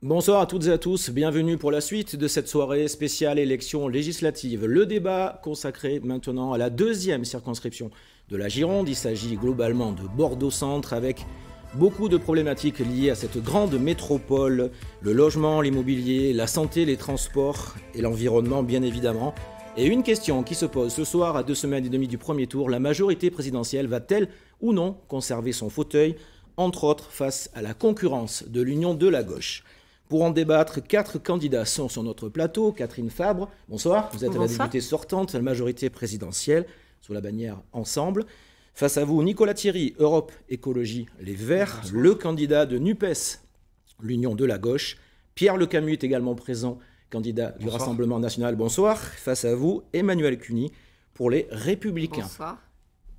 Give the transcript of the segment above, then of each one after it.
Bonsoir à toutes et à tous, bienvenue pour la suite de cette soirée spéciale élection législative. Le débat consacré maintenant à la deuxième circonscription de la Gironde, il s'agit globalement de Bordeaux-Centre avec beaucoup de problématiques liées à cette grande métropole, le logement, l'immobilier, la santé, les transports et l'environnement bien évidemment. Et une question qui se pose ce soir, à deux semaines et demie du premier tour, la majorité présidentielle va-t-elle ou non conserver son fauteuil, entre autres face à la concurrence de l'union de la gauche pour en débattre, quatre candidats sont sur notre plateau. Catherine Fabre, bonsoir. Vous êtes la députée sortante de la majorité présidentielle, sous la bannière Ensemble. Face à vous, Nicolas Thierry, Europe Écologie Les Verts, le candidat de NUPES, l'Union de la gauche. Pierre Le Camus est également présent, candidat du Rassemblement national. Bonsoir. Face à vous, Emmanuel Cuny pour les Républicains. Bonsoir.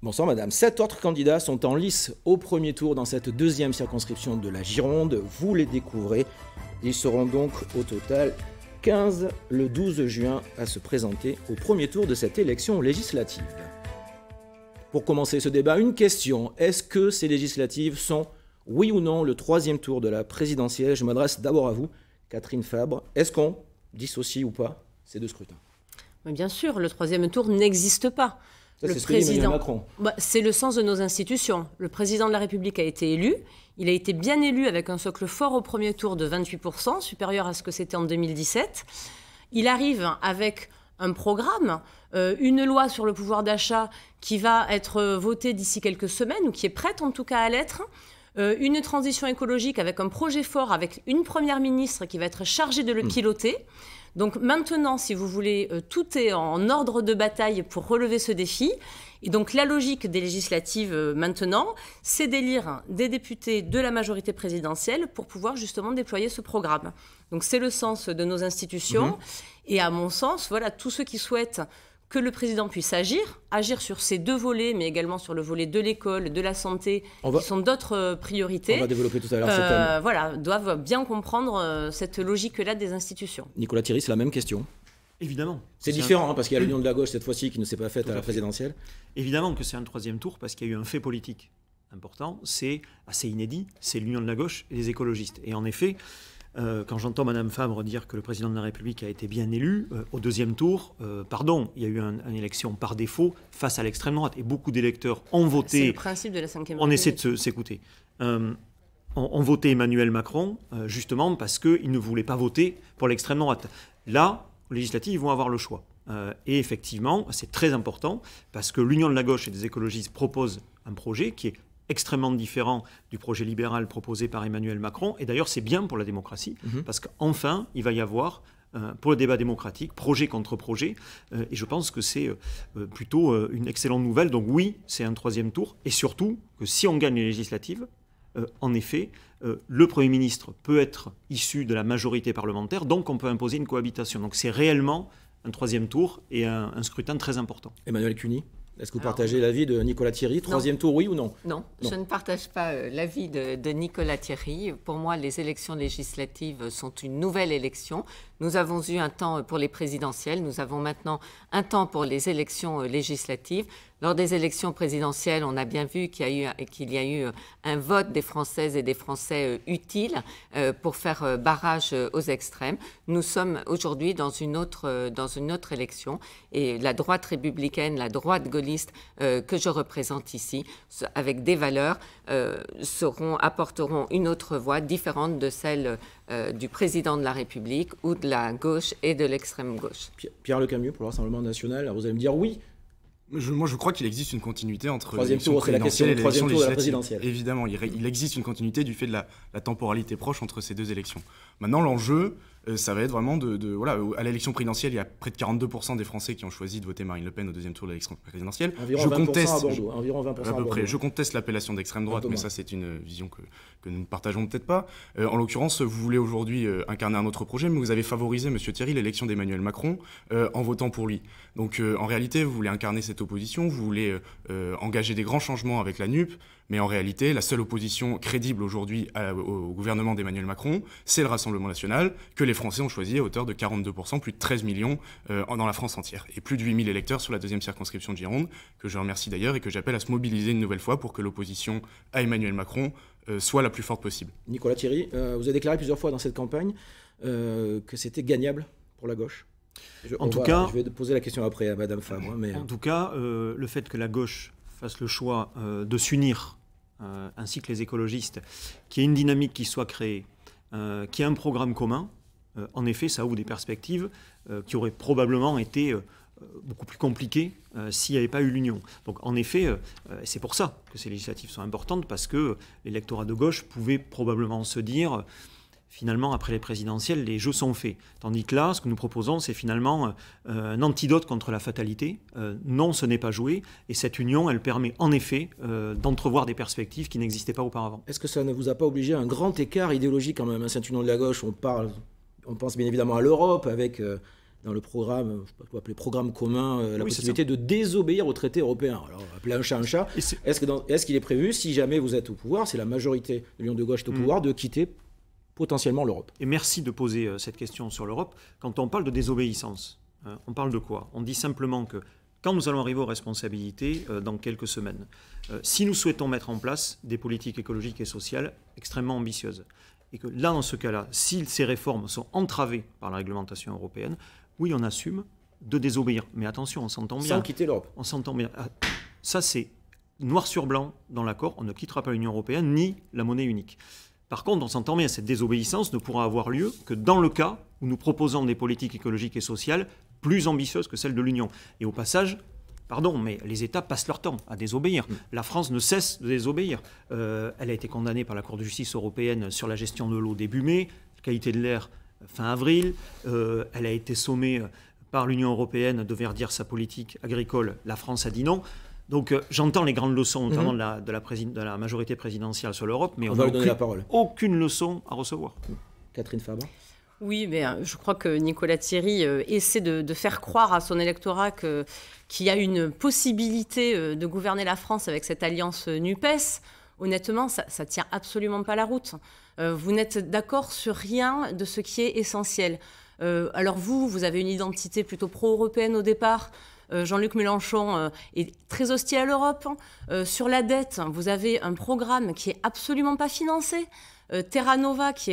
Bonsoir madame. Sept autres candidats sont en lice au premier tour dans cette deuxième circonscription de la Gironde. Vous les découvrez. Ils seront donc au total 15 le 12 juin à se présenter au premier tour de cette élection législative. Pour commencer ce débat, une question. Est-ce que ces législatives sont, oui ou non, le troisième tour de la présidentielle Je m'adresse d'abord à vous, Catherine Fabre. Est-ce qu'on dissocier ou pas ces deux scrutins Bien sûr, le troisième tour n'existe pas. le président. Bah, c'est le sens de nos institutions. Le président de la République a été élu. Il a été bien élu avec un socle fort au premier tour de 28%, supérieur à ce que c'était en 2017. Il arrive avec un programme, euh, une loi sur le pouvoir d'achat qui va être votée d'ici quelques semaines, ou qui est prête en tout cas à l'être. Euh, une transition écologique avec un projet fort, avec une première ministre qui va être chargée de le hmm. piloter. Donc maintenant, si vous voulez, euh, tout est en ordre de bataille pour relever ce défi. Et donc la logique des législatives euh, maintenant, c'est d'élire des députés de la majorité présidentielle pour pouvoir justement déployer ce programme. Donc c'est le sens de nos institutions. Hmm. Et à mon sens, voilà, tous ceux qui souhaitent que le président puisse agir, agir sur ces deux volets, mais également sur le volet de l'école, de la santé, qui sont d'autres euh, priorités. On va développer tout à l'heure euh, Voilà, doivent bien comprendre euh, cette logique-là des institutions. Nicolas Thierry, c'est la même question Évidemment. C'est différent, hein, parce qu'il y a l'union de la gauche cette fois-ci qui ne s'est pas faite à, la présidentielle. Évidemment que c'est un troisième tour, parce qu'il y a eu un fait politique important, c'est assez inédit, c'est l'union de la gauche et les écologistes. Et en effet, euh, quand j'entends Madame Fabre dire que le président de la République a été bien élu, euh, au deuxième tour, euh, pardon, il y a eu une élection par défaut face à l'extrême droite. Et beaucoup d'électeurs ont voté. C'est le principe de la 5 On essaie de s'écouter. ont on voté Emmanuel Macron, justement, parce qu'ils ne voulaient pas voter pour l'extrême droite. Là, les législatives, ils vont avoir le choix. et effectivement, c'est très important, parce que l'Union de la gauche et des écologistes propose un projet qui est extrêmement différent du projet libéral proposé par Emmanuel Macron. Et d'ailleurs, c'est bien pour la démocratie, mhm. parce qu'enfin, il va y avoir euh, pour le débat démocratique, projet contre projet. Euh, et je pense que c'est euh, plutôt une excellente nouvelle. Donc oui, c'est un troisième tour. Et surtout, que si on gagne les législatives, en effet, le Premier ministre peut être issu de la majorité parlementaire, donc on peut imposer une cohabitation. Donc c'est réellement un troisième tour et un scrutin très important. Emmanuel Cuny est-ce que vous partagez l'avis de Nicolas Thierry Troisième tour, oui ou non, non je ne partage pas euh, l'avis de, de Nicolas Thierry. Pour moi, les élections législatives sont une nouvelle élection. Nous avons eu un temps euh, pour les présidentielles, nous avons maintenant un temps pour les élections euh, législatives. Lors des élections présidentielles, on a bien vu qu'il y, y, a eu euh, un vote des Françaises et des Français utiles pour faire barrage aux extrêmes. Nous sommes aujourd'hui dans, une autre, dans une autre élection et la droite républicaine, la droite gaulliste que je représente ici, avec des valeurs, seront, apporteront une autre voie différente de celle euh, du président de la République ou de la gauche et de l'extrême gauche. Pierre Le Camus pour le Rassemblement national, alors vous allez me dire oui. moi, je crois qu'il existe une continuité entre troisième tour, et troisième tour de Évidemment, il, existe une continuité du fait de la, la temporalité proche entre ces deux élections. Maintenant, l'enjeu, euh, ça va être vraiment de, voilà à l'élection présidentielle il y a près de 42% des Français qui ont choisi de voter Marine Le Pen au deuxième tour de l'élection présidentielle. Environ je 20 conteste hein, à Bordeaux, environ 20 à, peu près. Je conteste l'appellation d'extrême droite, mais ça c'est une euh, vision que, nous ne partageons peut-être pas. Euh, en l'occurrence, vous voulez aujourd'hui incarner un autre projet, mais vous avez favorisé Monsieur Thierry l'élection d'Emmanuel Macron en votant pour lui. Donc en réalité, vous voulez incarner cette opposition, vous voulez engager des grands changements avec la NUP. Mais en réalité, la seule opposition crédible aujourd'hui au gouvernement d'Emmanuel Macron, c'est le Rassemblement national, que les Français ont choisi à hauteur de 42%, plus de 13 millions euh, dans la France entière, et plus de 8000 électeurs sur la deuxième circonscription de Gironde, que je remercie d'ailleurs et que j'appelle à se mobiliser une nouvelle fois pour que l'opposition à Emmanuel Macron euh, soit la plus forte possible. Nicolas Thierry, euh, vous avez déclaré plusieurs fois dans cette campagne que c'était gagnable pour la gauche. Je, en tout cas, je vais poser la question après à Madame Fabre. Hein, mais... En tout cas, le fait que la gauche fasse le choix de s'unir euh, ainsi que les écologistes, qu'il y ait une dynamique qui soit créée, euh, qu'il y ait un programme commun, euh, en effet, ça ouvre des perspectives qui auraient probablement été beaucoup plus compliquées s'il n'y avait pas eu l'union. Donc en effet, c'est pour ça que ces législatives sont importantes, parce que l'électorat de gauche pouvait probablement se dire finalement, après les présidentielles, les jeux sont faits. Tandis que là, ce que nous proposons, c'est finalement euh, euh, un antidote contre la fatalité. Euh, non, ce n'est pas joué. Et cette union, elle permet en effet d'entrevoir des perspectives qui n'existaient pas auparavant. Est-ce que ça ne vous a pas obligé à un grand écart idéologique quand même hein? C'est une de la gauche, on parle, on pense bien évidemment à l'Europe avec dans le programme, je sais pas quoi appeler programme commun, la possibilité de désobéir au traité européen. Alors, appeler un chat un chat. Est-ce qu'il est... prévu, si jamais vous êtes au pouvoir, c'est la majorité de l'Union de gauche est au mm. pouvoir, de quitter potentiellement l'Europe. Et merci de poser euh, cette question sur l'Europe. Quand on parle de désobéissance, hein, on parle de quoi On dit simplement que quand nous allons arriver aux responsabilités euh, dans quelques semaines, euh, si nous souhaitons mettre en place des politiques écologiques et sociales extrêmement ambitieuses, et que là, dans ce cas-là, si ces réformes sont entravées par la réglementation européenne, oui, on assume de désobéir. Mais attention, on s'entend bien. Sans quitter l'Europe. On s'entend bien. Ah, ça, c'est noir sur blanc dans l'accord. On ne quittera pas l'Union européenne ni la monnaie unique. Par contre, on s'entend bien, cette désobéissance ne pourra avoir lieu que dans le cas où nous proposons des politiques écologiques et sociales plus ambitieuses que celles de l'Union. Et au passage, pardon, mais les États passent leur temps à désobéir. Mm. La France ne cesse de désobéir. Euh, elle a été condamnée par la Cour de justice européenne sur la gestion de l'eau début mai, qualité de l'air fin avril. Euh, elle a été sommée par l'Union européenne de verdir sa politique agricole. La France a dit non. Donc euh, j'entends les grandes leçons, notamment mhm. de, la, majorité présidentielle sur l'Europe, mais on, n'a aucune, aucune leçon à recevoir. Catherine Fabre oui, mais euh, je crois que Nicolas Thierry euh, essaie de, faire croire à son électorat qu'il y a une possibilité de gouverner la France avec cette alliance NUPES. Honnêtement, ça ne tient absolument pas la route. vous n'êtes d'accord sur rien de ce qui est essentiel. alors vous, vous avez une identité plutôt pro-européenne au départ. Euh, Jean-Luc Mélenchon euh, est très hostile à l'Europe. Hein. Euh, sur la dette, vous avez un programme qui est absolument pas financé. Terra Nova, qui,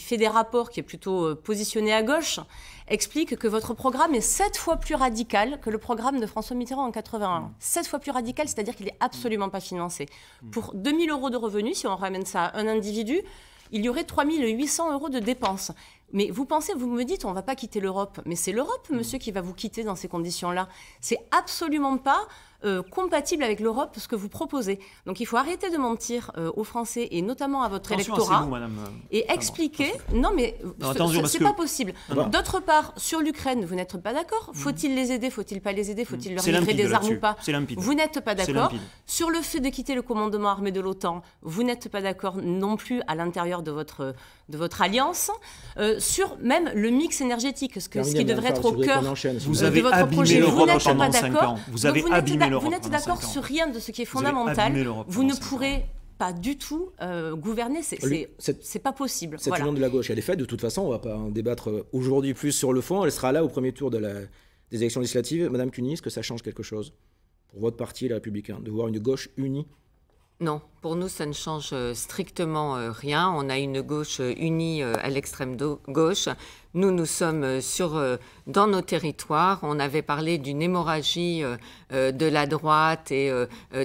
fait des rapports, qui est plutôt positionné à gauche, explique que votre programme est sept fois plus radical que le programme de François Mitterrand en 81. Mm. Sept fois plus radical, c'est-à-dire qu'il n'est mm. absolument pas financé. Mm. Pour Pour 2000 euros de revenus, si on ramène ça à un individu, il y aurait 3800 euros de dépenses. Mais vous pensez, vous me dites, on ne va pas quitter l'Europe. Mais c'est l'Europe, monsieur, qui va vous quitter dans ces conditions-là. C'est absolument pas euh, compatible avec l'Europe, ce que vous proposez. Donc il faut arrêter de mentir euh, aux Français et notamment à votre électorat. Euh, et expliquer. non, mais c'est pas possible. Ah D'autre part, sur l'Ukraine, vous n'êtes pas d'accord. Mm. Faut-il les aider Faut-il pas les aider Faut-il leur livrer des armes ou pas Vous n'êtes pas d'accord. Sur le fait de quitter le commandement armé de l'OTAN, vous n'êtes pas d'accord non plus à l'intérieur de votre, de votre alliance. sur même le mix énergétique, ce, que, ce qui devrait être au cœur de votre projet. Vous n'êtes pas d'accord. Vous avez abîmé vous n'êtes d'accord sur rien de ce qui est fondamental, vous, ne pourrez pas du tout euh, gouverner. C'est pas possible. Cette union de la gauche, elle est faite. De toute façon, on va pas en débattre euh, aujourd'hui plus sur le fond. Elle sera là au premier tour de la, des élections législatives. Madame Cunis, est-ce que ça change quelque chose pour votre parti, les Républicains, de voir une gauche unie non, pour nous, ça ne change euh, strictement rien. On a une gauche unie à l'extrême gauche nous, nous sommes euh, sur, euh, dans nos territoires. On avait parlé d'une hémorragie euh, de la droite et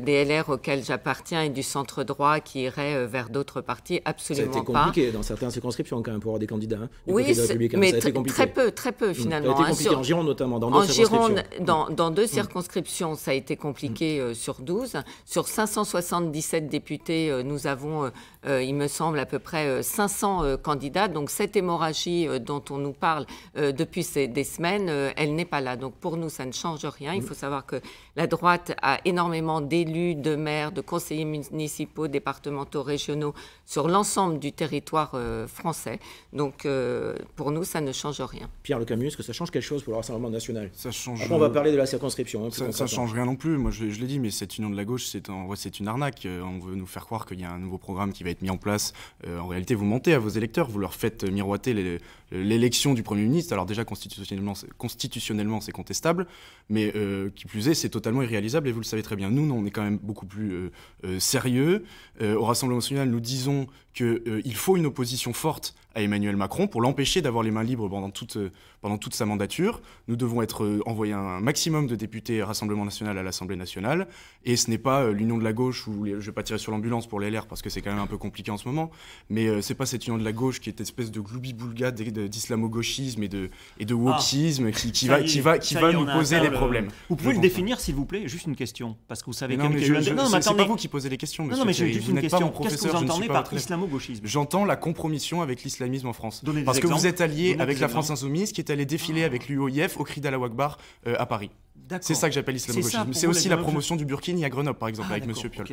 des LR auxquels j'appartiens et du centre droit qui irait vers d'autres partis. Absolument pas. C'était compliqué dans certaines circonscriptions quand même pour avoir des candidats. Hein, oui, côté de hein. mais très peu, très peu finalement. Mm. Ça a été hein, compliqué en Gironde notamment, dans en Gironde, mm. Dans, deux mm. circonscriptions, ça a été compliqué sur 12. Sur 577 députés, nous avons, il me semble, à peu près 500 candidats. Donc cette hémorragie dont on on nous parle euh, depuis des semaines, euh, elle n'est pas là. Donc pour nous, ça ne change rien. Il mm. faut savoir que la droite a énormément d'élus, de maires, de conseillers municipaux, départementaux, régionaux sur l'ensemble du territoire euh, français. Donc pour nous, ça ne change rien. Pierre Le Camus, est-ce que ça change quelque chose pour le Rassemblement national Ça change. Après, on va parler de la circonscription. Hein, ça ne change rien non plus. Moi, je, l'ai dit, mais cette union de la gauche, c'est une arnaque. On veut nous faire croire qu'il y a un nouveau programme qui va être mis en place. en réalité, vous montez à vos électeurs, vous leur faites miroiter les, l'élection du Premier ministre, alors déjà constitutionnellement, constitutionnellement c'est contestable, mais euh, qui plus est, c'est totalement irréalisable et vous le savez très bien. Nous, non, on est quand même beaucoup plus euh, euh, sérieux. au Rassemblement national, nous disons qu'il euh, faut une opposition forte à Emmanuel Macron pour l'empêcher d'avoir les mains libres pendant toute, euh, pendant toute sa mandature. Nous devons être, euh, envoyer un maximum de députés Rassemblement national à l'Assemblée nationale. Et ce n'est pas l'union de la gauche, je ne vais pas tirer sur l'ambulance pour les LR parce que c'est quand même un peu compliqué en ce moment, mais c'est pas cette union de la gauche qui est espèce de gloubi-boulga d'islamo-gauchisme et de, et de ah. wokisme qui, va, qui va, qui nous poser des problèmes. Vous pouvez le définir, s'il vous plaît Juste une question. Parce que vous savez... qu'il non, pas vous qui posez les questions, monsieur. Non, non mais j'ai juste une question. J'entends la compromission avec l'islamisme en France. Parce que vous êtes allié avec la France Insoumise qui est allée défiler ah. avec l'UOIF au cri d'Allah euh, à Paris. C'est ça que j'appelle l'islamo-gauchisme. C'est aussi la promotion du burkini à Grenoble, par exemple, ah, avec M. Piolle.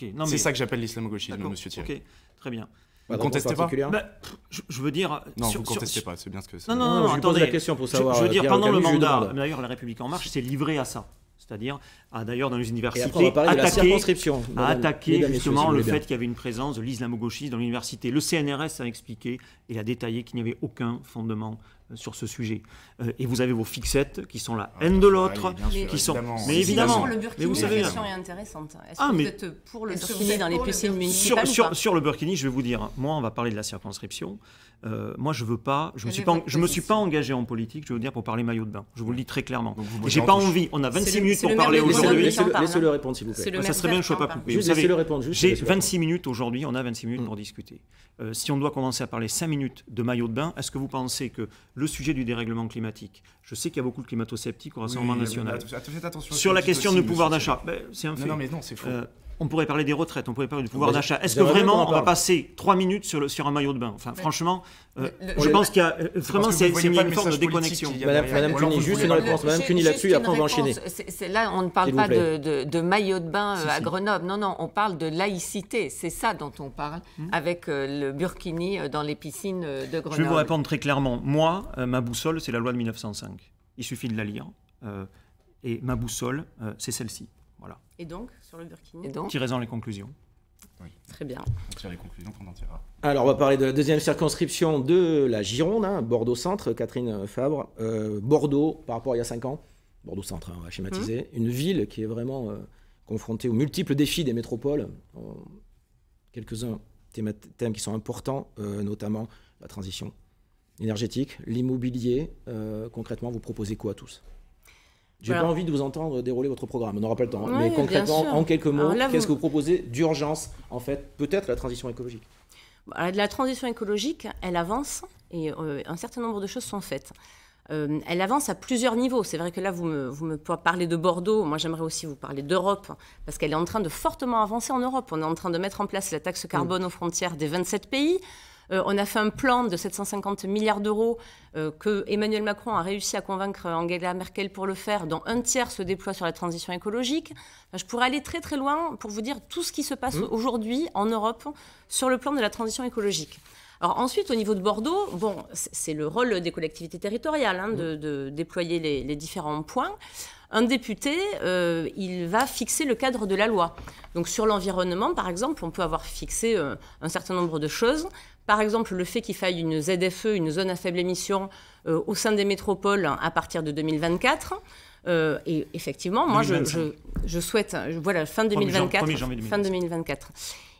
Mais... C'est ça que j'appelle l'islamo-gauchisme, M. Thierry. Très bien. Vous contestez pas hein bah, je, veux dire. Non, vous contestez pas, c'est bien ce que c'est. Non, non, non, la question pour savoir. Je, veux dire euh, pendant le mandat, d'ailleurs, La République En Marche s'est livrée à ça. C'est-à-dire, à, ah, d'ailleurs, dans les universités, attaquer, à attaquer justement le fait qu'il y avait une présence de lislamo gauchiste dans l'université. Le CNRS a expliqué et a détaillé qu'il n'y avait aucun fondement euh, sur ce sujet. Euh, et vous avez vos fixettes qui sont la ah, haine de l'autre, qui sont. Mais évidemment. mais vous savez. La question est intéressante. Est-ce ah, que mais... pour le dans les sur, sur, le burkini, je vais vous dire. Moi, on va parler de la circonscription. Euh, moi je veux pas, je me suis pas, je me suis pas engagé en politique, je veux dire pour parler maillot de bain. Je vous le dis très clairement. J'ai pas envie. On a 26 minutes pour parler aujourd'hui. Laissez-le répondre s'il vous plaît. Ça serait bien que je sois pas coupé. J'ai 26 minutes aujourd'hui. On a 26 minutes pour discuter. Euh, si on doit commencer à parler 5 minutes de maillot de bain, est-ce que vous pensez que le sujet du dérèglement climatique, je sais qu'il y a beaucoup de climato-sceptiques au Rassemblement national, sur la question du pouvoir d'achat, ben, c'est un fait. Euh, on pourrait parler des retraites, on pourrait parler du pouvoir d'achat. Est-ce que vraiment on, va passer trois minutes sur, un maillot de bain Enfin, franchement, euh, je pense qu'il y a vraiment c'est une forme de déconnexion. Madame, Cuny, juste une réponse. Madame Cuny là-dessus, après on va enchaîner. là, on ne parle pas de, maillot de bain euh, à Grenoble. Non, non, on parle de laïcité. C'est ça dont on parle hmm. avec euh, le burkini dans les piscines de Grenoble. Je vais vous répondre très clairement. Moi, ma boussole, c'est la loi de 1905. Il suffit de la lire. et ma boussole, c'est celle-ci. Voilà. Et donc, sur le Burkina, Et donc les conclusions. Très bien. On les conclusions Alors, on va parler de la deuxième circonscription de la Gironde, hein, Bordeaux-Centre, Catherine Fabre. Euh, Bordeaux, par rapport à il y a 5 ans, Bordeaux-Centre, on hein, va schématiser. Mmh. Une ville qui est vraiment euh, confrontée aux multiples défis des métropoles. Euh, quelques-uns thèmes, qui sont importants, notamment la transition énergétique, l'immobilier. concrètement, vous proposez quoi à tous j'ai pas envie de vous entendre dérouler votre programme, on n'aura pas le temps. Hein. mais concrètement, en quelques mots, qu'est-ce que vous proposez d'urgence, en fait, peut-être la transition écologique bah, La transition écologique, elle avance et euh, un certain nombre de choses sont faites. Euh, elle avance à plusieurs niveaux. C'est vrai que là, vous me, vous me parlez de Bordeaux. Moi, j'aimerais aussi vous parler d'Europe, parce qu'elle est en train de fortement avancer en Europe. On est en train de mettre en place la taxe carbone mm. aux frontières des 27 pays. Euh, on a fait un plan de 750 milliards d'euros euh, que Emmanuel Macron a réussi à convaincre Angela Merkel pour le faire, dont un tiers se déploie sur la transition écologique. je pourrais aller très très loin pour vous dire tout ce qui se passe mmh. aujourd'hui en Europe sur le plan de la transition écologique. Alors ensuite, au niveau de Bordeaux, bon, c'est le rôle des collectivités territoriales hein, mmh. de, déployer les, différents points. Un député, euh, il va fixer le cadre de la loi. Donc sur l'environnement, par exemple, on peut avoir fixé un certain nombre de choses. Par exemple, le fait qu'il faille une ZFE, une zone à faible émission, euh, au sein des métropoles à partir de 2024. Euh, et effectivement, moi, je, souhaite, voilà, fin 2024. fin 2024.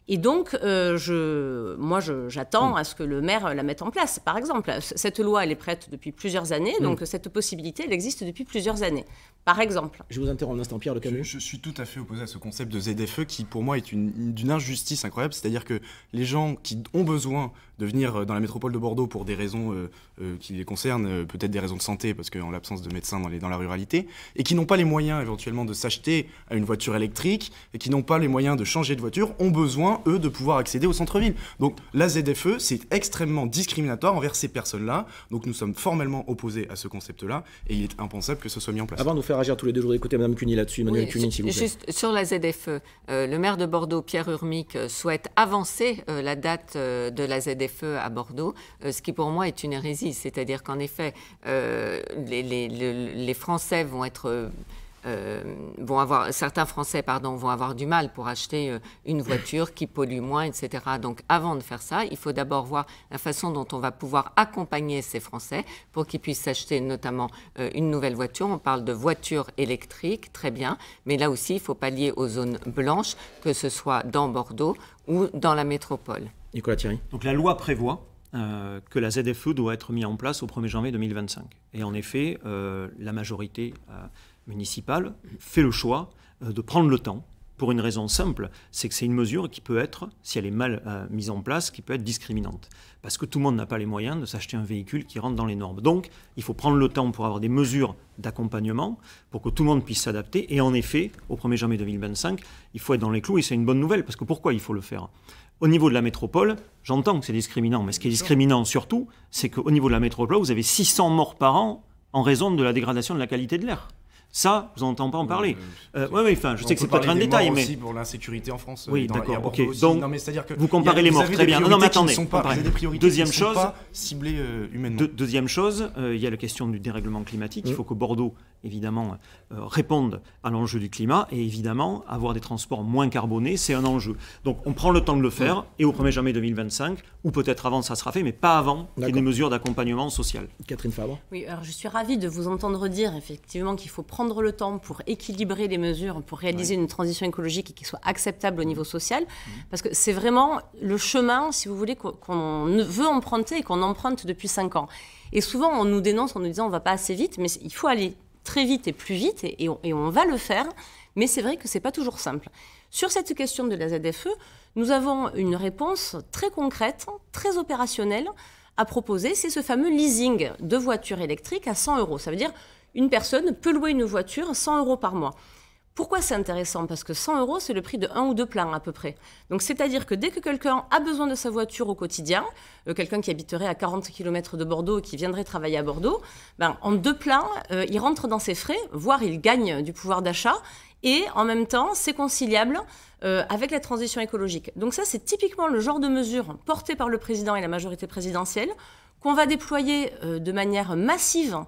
Et donc, euh, je, moi, j'attends mm. à ce que le maire la mette en place, par exemple. Cette loi, elle est prête depuis plusieurs années, mm. donc cette possibilité, elle existe depuis plusieurs années, par exemple. Je vous interromps un instant, Pierre Le Camus. Je, suis tout à fait opposé à ce concept de ZFE qui, pour moi, est d'une injustice incroyable. C'est-à-dire que les gens qui ont besoin de venir euh, dans la métropole de Bordeaux pour des raisons euh, euh, qui les concernent, peut-être des raisons de santé, parce qu'en l'absence de médecins dans, les, dans la ruralité, et qui n'ont pas les moyens éventuellement de s'acheter à une voiture électrique, et qui n'ont pas les moyens de changer de voiture, ont besoin, eux, de pouvoir accéder au centre-ville. Donc la ZFE, c'est extrêmement discriminatoire envers ces personnes-là. Donc nous sommes formellement opposés à ce concept-là, et il est impensable que ce soit mis en place. Avant de nous faire agir tous les deux, je voudrais écouter Mme Cuny là-dessus. Emmanuel Cuny, vous Juste sur la ZFE, le maire de Bordeaux, Pierre Urmic, souhaite avancer la date de la ZFE feu à Bordeaux, euh, ce qui pour moi est une hérésie. C'est-à-dire qu'en effet, euh, les, Français vont être... Euh, certains Français pardon, vont avoir du mal pour acheter une voiture qui pollue moins, etc. Donc avant de faire ça, il faut d'abord voir la façon dont on va pouvoir accompagner ces Français pour qu'ils puissent acheter notamment une nouvelle voiture. On parle de voitures électriques, très bien, mais là aussi, il faut pallier aux zones blanches, que ce soit dans Bordeaux ou dans la métropole. Nicolas Thierry. Donc la loi prévoit euh, que la ZFE doit être mise en place au 1er janvier 2025. Et en effet, euh, la majorité euh, municipale fait le choix de prendre le temps pour une raison simple, c'est que c'est une mesure qui peut être, si elle est mal mise en place, qui peut être discriminante. Parce que tout le monde n'a pas les moyens de s'acheter un véhicule qui rentre dans les normes. Donc, il faut prendre le temps pour avoir des mesures d'accompagnement, pour que tout le monde puisse s'adapter. Et en effet, au 1er janvier 2025, il faut être dans les clous, et c'est une bonne nouvelle, parce que pourquoi il faut le faire au niveau de la métropole, j'entends que c'est discriminant, mais ce qui est discriminant surtout, c'est qu'au niveau de la métropole, vous avez 600 morts par an en raison de la dégradation de la qualité de l'air. Ça, vous n'entendez pas en parler. Oui, euh, enfin, je sais que c'est peut-être un détail, mais aussi pour l'insécurité en France. Euh, oui, d'accord. Ok. Donc, vous comparez les morts très bien. Non, mais attendez. deuxième chose, deuxième chose, il y a la question du dérèglement climatique. Il mm. faut que Bordeaux, évidemment, euh, réponde à l'enjeu du climat et évidemment avoir des transports moins carbonés, c'est un enjeu. Donc, on prend le temps de le faire mm. et au 1er janvier 2025, ou peut-être avant, ça sera fait, mais pas avant Il y a des mesures d'accompagnement social. Catherine Fabre. Oui, alors je suis ravie de vous entendre dire effectivement qu'il faut prendre le temps pour équilibrer les mesures, pour réaliser une transition écologique qui soit acceptable au mmh. niveau social. Mmh. Parce que c'est vraiment le chemin, si vous voulez, qu'on veut emprunter et qu'on emprunte depuis cinq ans. Et souvent, on nous dénonce en nous disant on va pas assez vite, mais il faut aller très vite et plus vite, et, on, va le faire. Mais c'est vrai que ce n'est pas toujours simple. Sur cette question de la ZFE, nous avons une réponse très concrète, très opérationnelle à proposer, c'est ce fameux leasing de voitures électriques à 100 euros. Ça veut dire une personne peut louer une voiture 100 euros par mois. Pourquoi c'est intéressant Parce que 100 euros, c'est le prix de un ou deux plans à peu près. Donc c'est-à-dire que dès que quelqu'un a besoin de sa voiture au quotidien, euh, quelqu'un qui habiterait à 40 km de Bordeaux, qui viendrait travailler à Bordeaux, ben, en deux plans, euh, il rentre dans ses frais, voire il gagne du pouvoir d'achat, et en même temps, c'est conciliable euh, avec la transition écologique. Donc ça, c'est typiquement le genre de mesure portée par le président et la majorité présidentielle qu'on va déployer de manière massive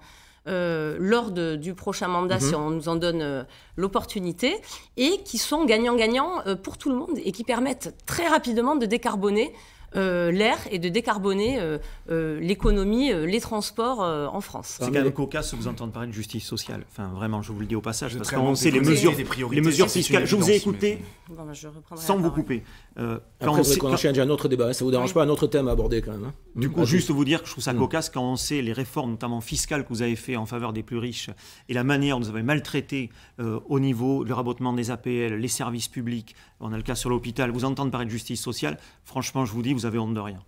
euh, lors du prochain mandat, mhm. si on nous en donne euh, l'opportunité, et qui sont gagnant-gagnant euh, pour tout le monde et qui permettent très rapidement de décarboner euh, l'air et de décarboner euh, euh, l'économie, les transports en France. C'est quand même cocasse que vous entendez parler de justice sociale. Enfin, vraiment, je vous le dis au passage, parce qu'on sait les mesures, les mesures fiscales. Je vous ai écouté ben, sans vous couper. Après, quand on enchaîne déjà un autre débat, ça ça vous dérange pas, un autre thème à aborder quand même. Hein du coup, juste vous dire que je trouve ça mm. cocasse quand on sait les réformes, notamment fiscales, que vous avez faites en faveur des plus riches et la manière dont vous avez maltraité au niveau du rabotement des APL, les services publics. On a le cas sur l'hôpital. Vous entendez parler de justice sociale. Franchement, je vous dis, vous avez honte de rien.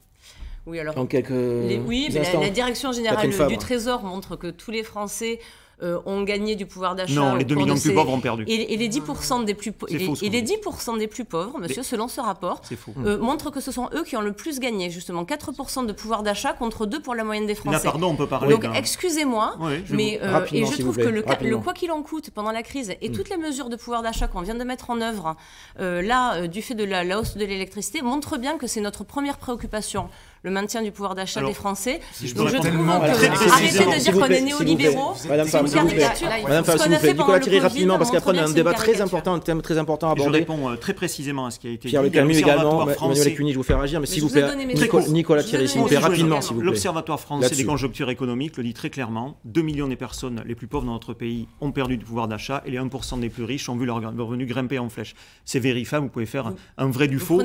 Oui, alors. En quelques. oui, mais la, direction générale du Trésor montre que tous les Français euh, ont gagné du pouvoir d'achat. Non, les 2 millions de plus pauvres ont perdu. Et, les 10% des plus, des plus pauvres, monsieur, selon ce rapport, montre euh, montrent que ce sont eux qui ont le plus gagné, justement. 4% de pouvoir d'achat contre 2 pour la moyenne des Français. pardon, on peut parler. Donc, excusez-moi, mais euh, je trouve que le, quoi qu'il en coûte pendant la crise et mm. toutes les mesures de pouvoir d'achat qu'on vient de mettre en œuvre, là, du fait de la, la hausse de l'électricité, montrent bien que c'est notre première préoccupation le maintien du pouvoir d'achat des Français. Donc je trouve que arrêtez de dire qu'on est néolibéraux. Madame s'il vous plaît. Madame s'il Nicolas Thierry, rapidement, parce qu'après, on a un débat très important, un thème très important à aborder. Je réponds euh, très précisément à ce qui a été dit. Pierre Le Camus également, Emmanuel je vous fais réagir, mais vous Nicolas Thierry, s'il vous plaît, rapidement, L'Observatoire français des conjonctures économiques le dit très clairement 2 millions des personnes les plus pauvres dans notre pays ont perdu du pouvoir d'achat et les 1% des plus riches ont vu leur revenu grimper en flèche. C'est vérifiable, vous pouvez faire un vrai du faux.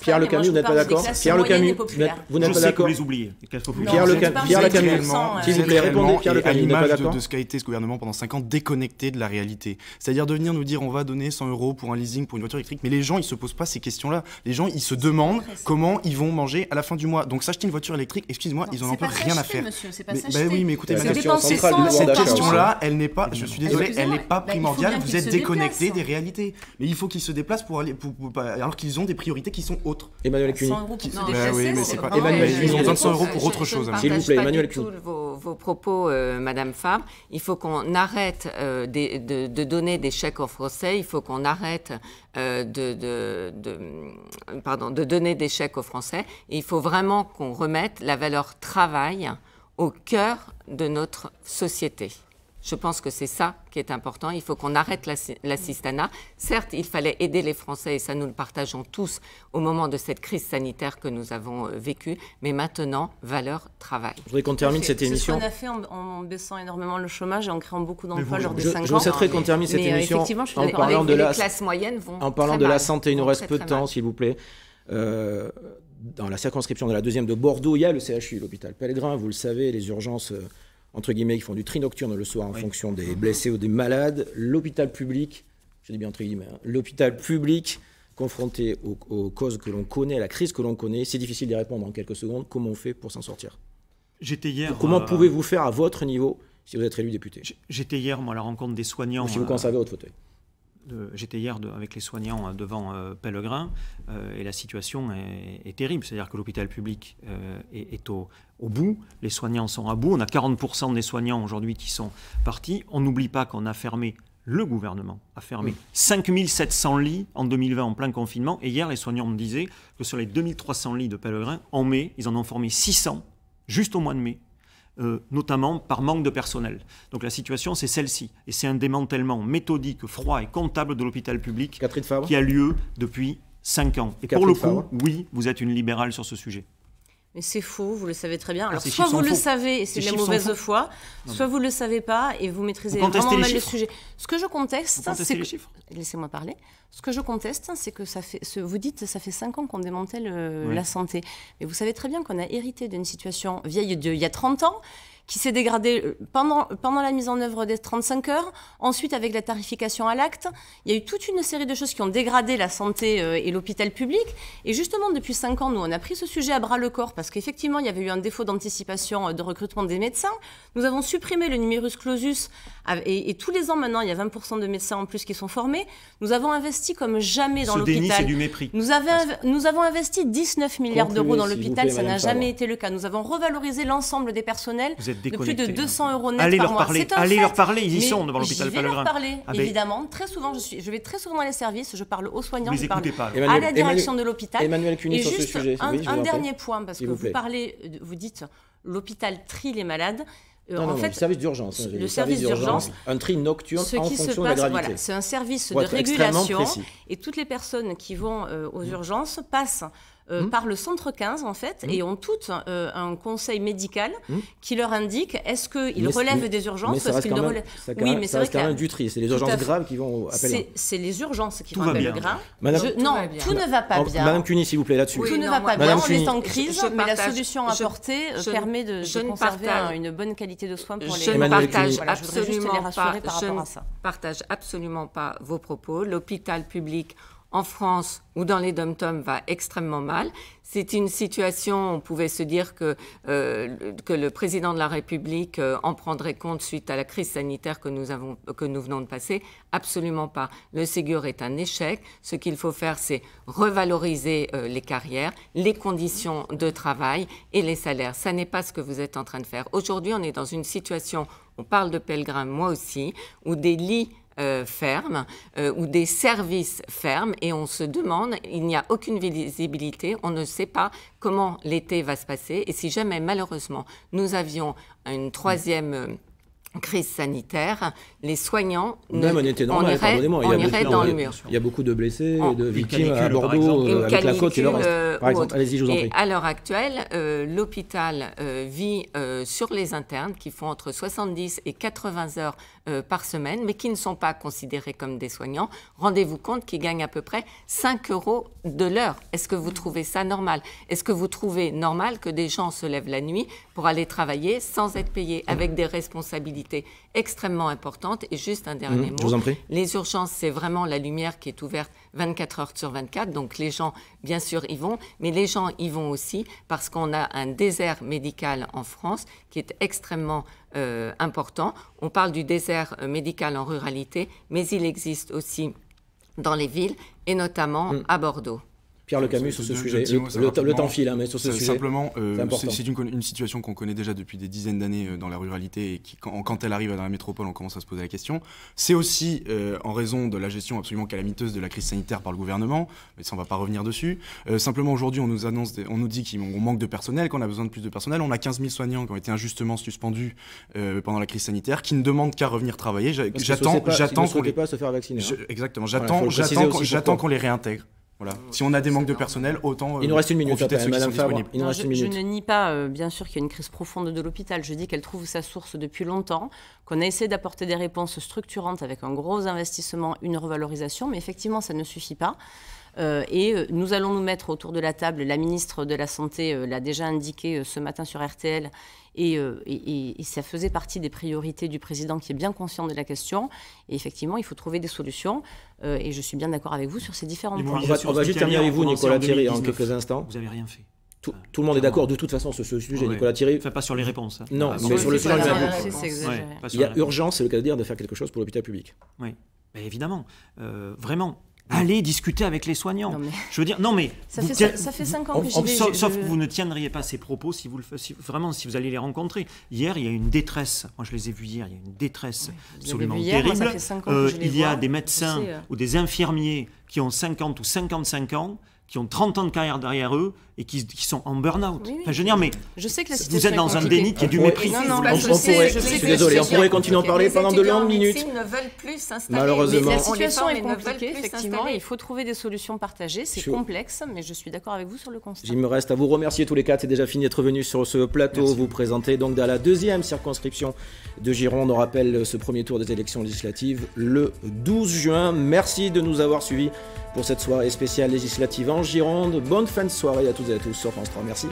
Pierre Le Camus, vous n'êtes pas d'accord Pierre Le Camus, vous n'êtes pas d'accord. Je sais que vous les oubliez. Pierre Le euh, euh, s'il vous plaît, répondez. Pierre Le de ce qu'a été ce gouvernement pendant 5 ans, déconnecté de la réalité. C'est-à-dire de venir nous dire on va donner 100 euros pour un leasing pour une voiture électrique, mais les gens ils se posent pas ces questions-là. Les gens ils se demandent comment ils vont manger à la fin du mois. Donc s'acheter une voiture électrique, excuse-moi, ils en ont rien à faire. Ben oui, mais écoutez, cette question-là, elle n'est pas. Je suis bah, désolé, elle n'est pas bah, primordiale. Vous êtes déconnecté des réalités. Mais il faut qu'ils se déplacent pour aller, alors qu'ils ont des priorités qui sont autres. Emmanuel Cuny ils, ont 25 euros pour autre chose. S'il vous plaît, Emmanuel Pugh. Vos, vos propos, euh, Madame Fabre. Il faut qu'on arrête euh, de, donner des chèques aux Français. Il faut qu'on arrête euh, de, pardon, de donner des chèques aux Français. il faut vraiment qu'on remette la valeur travail au cœur de notre société. Je pense que c'est ça qui est important. Il faut qu'on arrête l'assistanat. Certes, il fallait aider les Français, et ça nous le partageons tous au moment de cette crise sanitaire que nous avons euh, vécue, mais maintenant, valeur travail. Je voudrais qu'on termine cette émission. C'est ce qu'on a fait en, baissant énormément le chômage et en créant beaucoup d'emplois lors des 5 ans. Je voudrais qu'on termine cette euh, émission en parlant de la... En parlant de la santé, il nous reste peu de temps, s'il vous plaît. Euh, dans la circonscription de la deuxième de Bordeaux, il y a le CHU, l'hôpital Pellegrin, vous le savez, les urgences entre guillemets, qui font du tri nocturne le soir en fonction des mhm. blessés ou des malades. L'hôpital public, je dis bien entre guillemets, hein, l'hôpital public confronté aux, causes que l'on connaît, à la crise que l'on connaît, c'est difficile d'y répondre en quelques secondes. Comment on fait pour s'en sortir J'étais hier. comment euh, pouvez-vous faire à votre niveau si vous êtes élu député J'étais hier, moi, à la rencontre des soignants. si vous euh, conservez votre fauteuil. J'étais hier avec les soignants euh, devant euh, Pellegrin euh, et la situation est, terrible. C'est-à-dire que l'hôpital public est, au, bout, les soignants sont à bout. On a 40% des soignants aujourd'hui qui sont partis. On n'oublie pas qu'on a fermé, le gouvernement a fermé 5700 lits en 2020 en plein confinement. Et hier, les soignants me disaient que sur les 2300 lits de Pellegrin, en mai, ils en ont formé 600 juste au mois de mai euh, notamment par manque de personnel. Donc la situation, c'est celle-ci. Et c'est un démantèlement méthodique, froid et comptable de l'hôpital public qui a lieu depuis 5 ans. Et Pour le coup, oui, vous êtes une libérale sur ce sujet. Mais c'est faux, vous le savez très bien. Ah, Alors, soit vous le savez et c'est de la mauvaise foi, soit vous ne le savez pas et vous maîtrisez vraiment mal le sujet. Ce que je conteste, c'est que... Laissez-moi parler. Ce que je conteste, c'est que ça fait... Vous dites, ça fait 5 ans qu'on démantèle euh, la santé. Mais vous savez très bien qu'on a hérité d'une situation vieille d'il y a 30 ans qui s'est dégradé euh, pendant, pendant la mise en œuvre des 35 heures. Ensuite, avec la tarification à l'acte, il y a eu toute une série de choses qui ont dégradé la santé euh, et l'hôpital public. Et justement, depuis 5 ans, nous, on a pris ce sujet à bras le corps parce qu'effectivement, il y avait eu un défaut d'anticipation euh, de recrutement des médecins. Nous avons supprimé le numerus clausus et, tous les ans maintenant, il y a 20% de médecins en plus qui sont formés. Nous avons investi comme jamais dans l'hôpital. Ce déni, c'est du mépris. Nous, avons, investi 19 milliards d'euros dans l'hôpital. Ça n'a jamais été le cas. Nous avons revalorisé l'ensemble des personnels. De plus de 200 hein. euros net allez leur Parler, allez leur parler, ils y sont devant l'hôpital Pellegrin. Je vais leur parler, ah, évidemment. Très souvent, je, suis, je vais très souvent dans les services, je parle aux soignants, je parle à la direction de l'hôpital. Emmanuel Cuny sur ce sujet. un, dernier point, parce que vous, parlez, vous dites l'hôpital trie les malades. Euh, en fait, le service d'urgence. Hein, le service d'urgence. Un tri nocturne ce en qui fonction se passe, de la gravité. Voilà, c'est un service de régulation. Et toutes les personnes qui vont euh, aux urgences passent euh, hmm. par le centre 15 en fait, hmm. et ont toutes euh, un conseil médical hmm. qui leur indique est-ce qu'ils relèvent des urgences, est qu'ils ne Oui, mais c'est vrai quand même du tri. C'est les urgences graves qui vont appeler. C'est les urgences qui vont appeler le grain Madame... Non, tout, ne va pas bien. Madame Cuny, s'il vous plaît, là-dessus. tout ne va pas bien. On est en crise, mais la solution apportée euh, permet de, conserver une bonne qualité de soins pour les. partage absolument pas. Je ne partage absolument pas vos propos. L'hôpital public en France ou dans les dom-toms va extrêmement mal. C'est une situation, on pouvait se dire que, euh, que le président de la République euh, en prendrait compte suite à la crise sanitaire que nous, avons, que nous venons de passer. Absolument pas. Le Ségur est un échec. Ce qu'il faut faire, c'est revaloriser euh, les carrières, les conditions de travail et les salaires. Ça n'est pas ce que vous êtes en train de faire. Aujourd'hui, on est dans une situation, on parle de pèlerins, moi aussi, où des lits euh, fermes euh, ou des services fermes et on se demande, il n'y a aucune visibilité, on ne sait pas comment l'été va se passer et si jamais malheureusement nous avions une troisième... Euh, crise sanitaire, les soignants on irait, il y beaucoup, dans le mur. Il y a beaucoup de blessés de victimes à Bordeaux euh, avec la côte et le reste. Euh, par exemple, allez-y, je vous en prie. à l'heure actuelle, euh, l'hôpital vit sur les internes qui font entre 70 et 80 heures par semaine, mais qui ne sont pas considérés comme des soignants. Rendez-vous compte qu'ils gagnent à peu près 5 euros de l'heure. Est-ce que vous trouvez ça normal Est-ce que vous trouvez normal que des gens se lèvent la nuit pour aller travailler sans être payés, avec des responsabilités extrêmement importante. Et juste un dernier mhm, mot. Les urgences, c'est vraiment la lumière qui est ouverte 24 heures sur 24. Donc les gens, bien sûr, y vont, mais les gens y vont aussi parce qu'on a un désert médical en France qui est extrêmement euh, important. On parle du désert euh, médical en ruralité, mais il existe aussi dans les villes et notamment mm. à Bordeaux. Pierre Le Camus sur ce sujet. le, temps file, hein, mais sur ce sujet. Simplement, euh, c'est une, situation qu'on connaît déjà depuis des dizaines d'années euh, dans la ruralité et qui, quand, elle arrive dans la métropole, on commence à se poser la question. C'est aussi euh, en raison de la gestion absolument calamiteuse de la crise sanitaire par le gouvernement, mais ça, on ne va pas revenir dessus. simplement, aujourd'hui, on nous annonce, on nous dit qu'on manque de personnel, qu'on a besoin de plus de personnel. On a 15 000 soignants qui ont été injustement suspendus pendant la crise sanitaire, qui ne demandent qu'à revenir travailler. J'attends, j'attends faire hein. Exactement. j'attends qu'on les réintègre. Si on a des manques de personnel, autant. Euh, Il nous reste une minute, je, ne nie pas, euh, bien sûr, qu'il y a une crise profonde de l'hôpital. Je dis qu'elle trouve sa source depuis longtemps, qu'on a essayé d'apporter des réponses structurantes avec un gros investissement, une revalorisation, mais effectivement, ça ne suffit pas. Euh, et euh, nous allons nous mettre autour de la table. La ministre de la Santé euh, l'a déjà indiqué ce matin sur RTL. Et, ça faisait partie des priorités du président qui est bien conscient de la question. Et effectivement, il faut trouver des solutions. et je suis bien d'accord avec vous sur ces différents points. On va, juste terminer avec vous, Nicolas Thierry, en quelques instants. Vous n'avez rien fait. Tout, le monde est d'accord de toute façon sur ce sujet, Nicolas Thierry. Enfin, pas sur les réponses. Hein. Non, ah, mais sur le sujet Il y a urgence, c'est le cas de dire, de faire quelque chose pour l'hôpital public. Oui, évidemment. vraiment, Allez discuter avec les soignants. Je veux dire, non mais... Ça, fait, ça fait, 5 ans oh, que on, oh, Sauf, sauf que vous ne tiendriez pas ces propos si vous le vraiment, si vous allez les rencontrer. Hier, il y a une détresse. Moi, je les ai vus hier. Il y a une détresse absolument terrible. Euh, il y a des médecins euh. ou des infirmiers qui ont 50 ou 55 ans, qui ont 30 ans de carrière derrière eux et qui, sont en burn-out. je veux dire, mais je sais que vous êtes dans un déni qui est du mépris. Non, on, je pourrait, suis désolé, on pourrait continuer à en parler pendant de longues minutes. Malheureusement. La situation est compliquée, effectivement. Il faut trouver des solutions partagées. C'est complexe, mais je suis d'accord avec vous sur le constat. Il me reste à vous remercier tous les quatre. C'est déjà fini d'être venu sur ce plateau. Vous présenter. donc dans la deuxième circonscription de Gironde. On rappelle ce premier tour des élections législatives le 12 juin. Merci de nous avoir suivis pour cette soirée spéciale législative en Gironde. Bonne fin de soirée à tous toutes et à tous sur France 3. Merci.